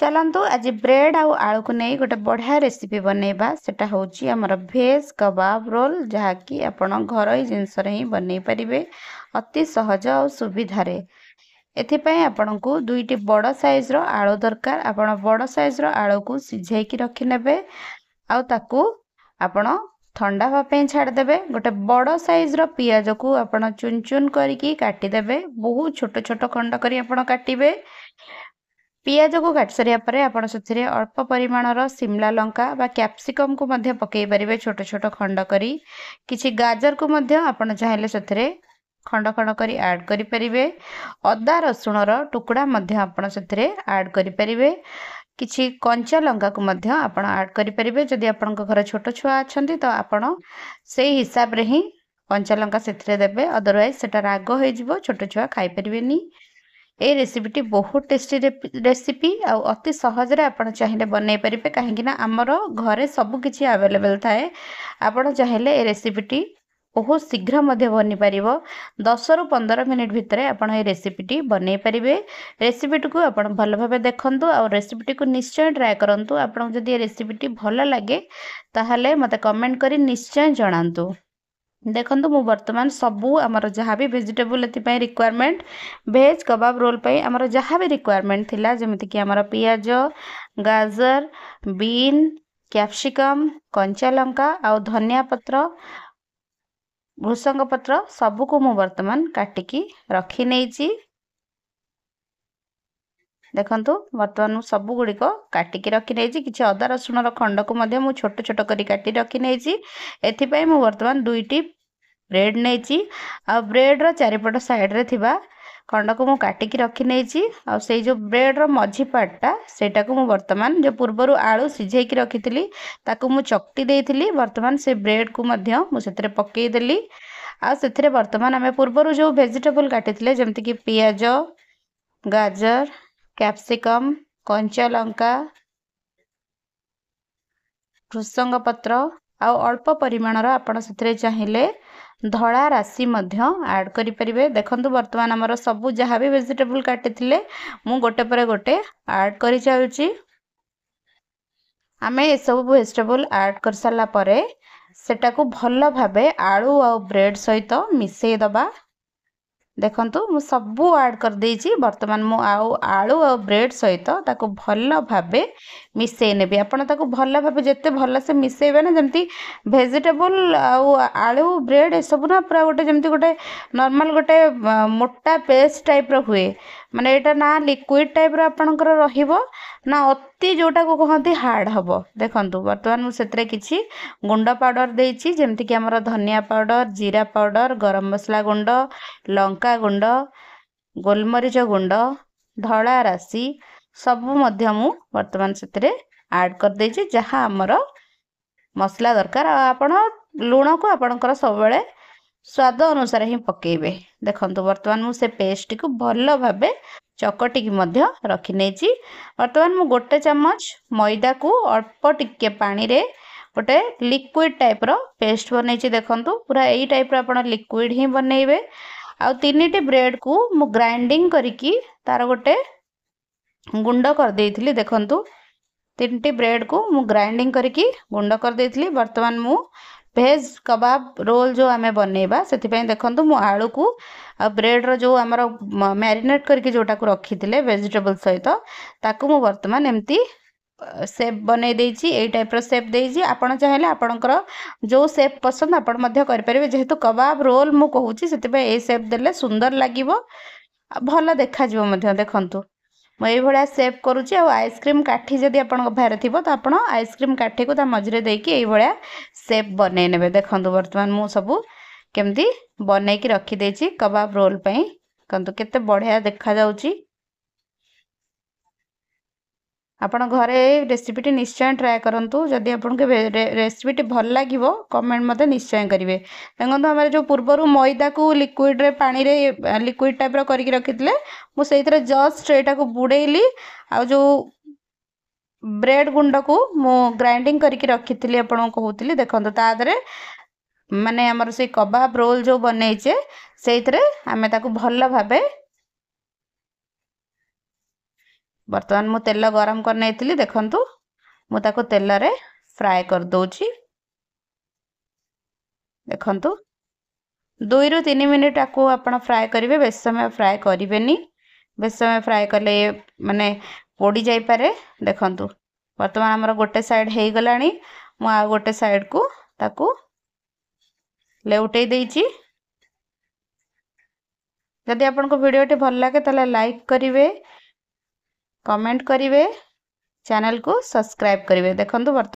ଚାଲନ୍ତୁ ଆଜି ବ୍ରେଡ୍ ଆଉ ଆଳୁକୁ ନେଇ ଗୋଟେ ବଢ଼ିଆ ରେସିପି ବନେଇବା ସେଟା ହେଉଛି ଆମର ଭେଜ୍ କବାବ ରୋଲ୍ ଯାହାକି ଆପଣ ଘରୋଇ ଜିନିଷରେ ହିଁ ବନେଇ ପାରିବେ ଅତି ସହଜ ଆଉ ସୁବିଧାରେ ଏଥିପାଇଁ ଆପଣଙ୍କୁ ଦୁଇଟି ବଡ଼ ସାଇଜ୍ର ଆଳୁ ଦରକାର ଆପଣ ବଡ଼ ସାଇଜ୍ର ଆଳୁକୁ ସିଝେଇକି ରଖିନେବେ ଆଉ ତାକୁ ଆପଣ ଥଣ୍ଡା ହେବା ପାଇଁ ଛାଡ଼ିଦେବେ ଗୋଟେ ବଡ଼ ସାଇଜ୍ର ପିଆଜକୁ ଆପଣ ଚୁନ୍ ଚୁନ୍ କରିକି କାଟିଦେବେ ବହୁତ ଛୋଟ ଛୋଟ ଖଣ୍ଡ କରି ଆପଣ କାଟିବେ ପିଆଜକୁ କାଟି ସାରିବା ପରେ ଆପଣ ସେଥିରେ ଅଳ୍ପ ପରିମାଣର ସିମଲା ଲଙ୍କା ବା କ୍ୟାପ୍ସିକମ୍କୁ ମଧ୍ୟ ପକାଇ ପାରିବେ ଛୋଟ ଛୋଟ ଖଣ୍ଡ କରି କିଛି ଗାଜରକୁ ମଧ୍ୟ ଆପଣ ଚାହିଁଲେ ସେଥିରେ ଖଣ୍ଡ ଖଣ୍ଡ କରି ଆଡ଼୍ କରିପାରିବେ ଅଦା ରସୁଣର ଟୁକୁଡ଼ା ମଧ୍ୟ ଆପଣ ସେଥିରେ ଆଡ଼୍ କରିପାରିବେ କିଛି କଞ୍ଚା ଲଙ୍କାକୁ ମଧ୍ୟ ଆପଣ ଆଡ଼୍ କରିପାରିବେ ଯଦି ଆପଣଙ୍କ ଘରେ ଛୋଟ ଛୁଆ ଅଛନ୍ତି ତ ଆପଣ ସେଇ ହିସାବରେ ହିଁ କଞ୍ଚା ଲଙ୍କା ସେଥିରେ ଦେବେ ଅଦରୱାଇଜ୍ ସେଇଟା ରାଗ ହୋଇଯିବ ଛୋଟ ଛୁଆ ଖାଇପାରିବେନି এই ରେସିପିଟି ବହୁତ ଟେଷ୍ଟି ରେସିପି ଆଉ ଅତି ସହଜରେ ଆପଣ ଚାହିଁଲେ ବନେଇ ପାରିବେ କାହିଁକିନା ଆମର ଘରେ ସବୁକିଛି ଆଭେଲେବେଲ୍ ଥାଏ ଆପଣ ଚାହିଁଲେ ଏ ରେସିପିଟି ବହୁତ ଶୀଘ୍ର ମଧ୍ୟ ବନିପାରିବ ଦଶରୁ ପନ୍ଦର ମିନିଟ୍ ଭିତରେ ଆପଣ ଏ ରେସିପିଟି ବନେଇ ପାରିବେ ରେସିପିଟିକୁ ଆପଣ ଭଲ ଭାବେ ଦେଖନ୍ତୁ ଆଉ ରେସିପିଟିକୁ ନିଶ୍ଚୟ ଟ୍ରାଏ କରନ୍ତୁ ଆପଣଙ୍କୁ ଯଦି ଏ ରେସିପିଟି ଭଲ ଲାଗେ ତାହେଲେ ମୋତେ କମେଣ୍ଟ କରି ନିଶ୍ଚୟ ଜଣାନ୍ତୁ देखो मु बर्तमान सबूर जहाँ भी भेजिटेबुल रिक्वयरमेंट भेज कबाब रोल पर जहाँ भी रिक्वयरमेंट थी जमीक आम पिज गाजर बीन कैप्सिकम कंचा लंका आउ धनिया पत्र भूसंग पत्र सब कुछ बर्तमान काटिकी रखी नहीं देखु बर्तमान मुझ सब गुड़िक काटिकी रखी नहीं कि अदा रसुण खंड को छोट छोट कर रखी नहीं बर्तमान दुईटी ब्रेड नहीं ब्रेड्र चारिपट सैड्रे खंड को मुटिकी रखी नहीं जो ब्रेड्र मझी पार्टा से बर्तमान जो पूर्व आलु सीझे रखी थी ताकू चकटी बर्तमान से ब्रेड को पकईदेली आती बर्तमान आम पूर्व जो भेजिटेबल काटी जमीक पिज गाजर कैप्सिकम कंचा लंका भृसंग पत्र आल्प परिमाणर आपड़ चाहिए ଧଳା ରାଶି ମଧ୍ୟ ଆଡ଼୍ କରିପାରିବେ ଦେଖନ୍ତୁ ବର୍ତ୍ତମାନ ଆମର ସବୁ ଯାହା ବି ଭେଜିଟେବୁଲ୍ କାଟିଥିଲେ ମୁଁ ଗୋଟେ ପରେ ଗୋଟେ ଆଡ଼୍ କରିଚାଲୁଛି ଆମେ ଏସବୁ ଭେଜିଟେବୁଲ୍ ଆଡ଼୍ କରିସାରିଲା ପରେ ସେଟାକୁ ଭଲ ଭାବେ ଆଳୁ ଆଉ ବ୍ରେଡ଼୍ ସହିତ ମିଶାଇ ଦେବା ଦେଖନ୍ତୁ ମୁଁ ସବୁ ଆଡ଼୍ କରିଦେଇଛି ବର୍ତ୍ତମାନ ମୁଁ ଆଉ ଆଳୁ ଆଉ ବ୍ରେଡ଼୍ ସହିତ ତାକୁ ଭଲ ଭାବେ ମିଶାଇ ନେବି ଆପଣ ତାକୁ ଭଲ ଭାବେ ଯେତେ ଭଲସେ ମିଶାଇବେ ନା ଯେମିତି ଭେଜିଟେବୁଲ୍ ଆଉ ଆଳୁ ବ୍ରେଡ଼୍ ଏସବୁ ନା ପୁରା ଗୋଟେ ଯେମିତି ଗୋଟେ ନର୍ମାଲ୍ ଗୋଟେ ମୋଟା ପେଷ୍ଟ ଟାଇପ୍ର ହୁଏ ମାନେ ଏଇଟା ନା ଲିକୁଇଡ଼ ଟାଇପ୍ର ଆପଣଙ୍କର ରହିବ ନା ଅତି ଯେଉଁଟାକୁ କହନ୍ତି ହାର୍ଡ଼ ହେବ ଦେଖନ୍ତୁ ବର୍ତ୍ତମାନ ମୁଁ ସେଥିରେ କିଛି ଗୁଣ୍ଡ ପାଉଡ଼ର ଦେଇଛି ଯେମିତିକି ଆମର ଧନିଆ ପାଉଡ଼ର ଜିରା ପାଉଡ଼ର ଗରମ ମସଲା ଗୁଣ୍ଡ ଲଙ୍କା ଗୁଣ୍ଡ ଗୋଲମରିଚ ଗୁଣ୍ଡ ଧଳା ରାଶି ସବୁ ମଧ୍ୟ ମୁଁ ବର୍ତ୍ତମାନ ସେଥିରେ ଆଡ଼୍ କରିଦେଇଛି ଯାହା ଆମର ମସଲା ଦରକାର ଆଉ ଆପଣ ଲୁଣକୁ ଆପଣଙ୍କର ସବୁବେଳେ स्वाद अनुसार ही पकेबे देखु बर्तमान मुझे पेस्ट को भल भाव चकटिक रखी बर्तमान मुझे गोटे चामच मैदा को अल्प टिके पा गोटे लिक्विड टाइप रेस्ट बन देखु पूरा यही टाइप आप लिक्विड ही बनइबे आनिटे ब्रेड को मु ग्राइंडिंग करी तार गोटे गुंड करदे देखु तीन टी ब्रेड को मु ग्राइंडिंग करी गुंड करदे बर्तमान मु भेज कबाब रोल जो आम बनवा से देखो मु आलू को ब्रेड रो आम मैरिनेट करके जोटा को रखी थे भेजिटेबल सहित ताकि वर्तमान एमती सेप बन टाइप रेप देखिए आप चाहिए आपणकर जो सेप पसंद आपरपरेंगे जेहेतु कबाब रोल मुझे से सेप दे सुंदर लगे भल देखा देखु मुझे सेप करुच्ची आइसक्रीम काठी जदि आप आइसक्रीम काठी को मझे देखिए यही सेप बन देखु बर्तमान सब केमती बन रखीदे कबाब रोल देखु के बढ़िया देखा आपण घरे रेसीपीटी निश्चय ट्राए करूँ जदि आपसीपीटी भल लगे कमेंट मत निश्चय करेंगे देखो हमारे जो पूर्व मैदा को लिक्विड्रे पा लिक्विड टाइप रखी थे मुझे जस्ट ये बुड़ेली आज ବ୍ରେଡ଼ ଗୁଣ୍ଡକୁ ମୁଁ ଗ୍ରାଇଣ୍ଡିଙ୍ଗ କରିକି ରଖିଥିଲି ଆପଣଙ୍କୁ କହୁଥିଲି ଦେଖନ୍ତୁ ତା ଦେହରେ ମାନେ ଆମର ସେଇ କବାବ ରୋଲ୍ ଯେଉଁ ବନେଇଛେ ସେଇଥିରେ ଆମେ ତାକୁ ଭଲ ଭାବେ ବର୍ତ୍ତମାନ ମୁଁ ତେଲ ଗରମ କରିନେଇଥିଲି ଦେଖନ୍ତୁ ମୁଁ ତାକୁ ତେଲରେ ଫ୍ରାଏ କରିଦେଉଛି ଦେଖନ୍ତୁ ଦୁଇରୁ ତିନି ମିନିଟ୍ ଆକୁ ଆପଣ ଫ୍ରାଏ କରିବେ ବେଶୀ ସମୟ ଫ୍ରାଏ କରିବେନି ବେଶୀ ସମୟ ଫ୍ରାଏ କଲେ ମାନେ ପୋଡ଼ିଯାଇପାରେ ଦେଖନ୍ତୁ ବର୍ତ୍ତମାନ ଆମର ଗୋଟେ ସାଇଡ଼୍ ହେଇଗଲାଣି ମୁଁ ଆଉ ଗୋଟେ ସାଇଡ଼୍କୁ ତାକୁ ଲେଉଟେଇ ଦେଇଛି ଯଦି ଆପଣଙ୍କ ଭିଡ଼ିଓଟି ଭଲ ଲାଗେ ତାହେଲେ ଲାଇକ୍ କରିବେ କମେଣ୍ଟ କରିବେ ଚ୍ୟାନେଲ୍କୁ ସବସ୍କ୍ରାଇବ୍ କରିବେ ଦେଖନ୍ତୁ